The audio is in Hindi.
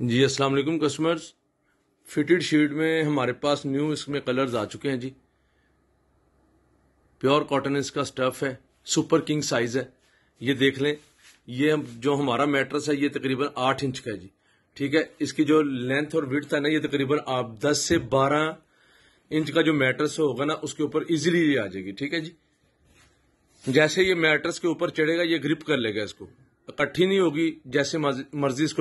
जी अस्सलाम वालेकुम कस्टमर्स फिटेड शीट में हमारे पास न्यू इसमें कलर्स आ चुके हैं जी प्योर कॉटन इसका स्टफ है सुपर किंग साइज है ये देख लें ये जो हमारा मैट्रस है ये तकरीबन आठ इंच का है जी ठीक है इसकी जो लेंथ और विड्थ है ना ये तकरीबन आप दस से बारह इंच का जो मैट्रस होगा ना उसके ऊपर इजिली ये आ जाएगी ठीक है जी जैसे ये मैट्रस के ऊपर चढ़ेगा ये ग्रिप कर लेगा इसको इकट्ठी नहीं होगी जैसे मर्जी इसको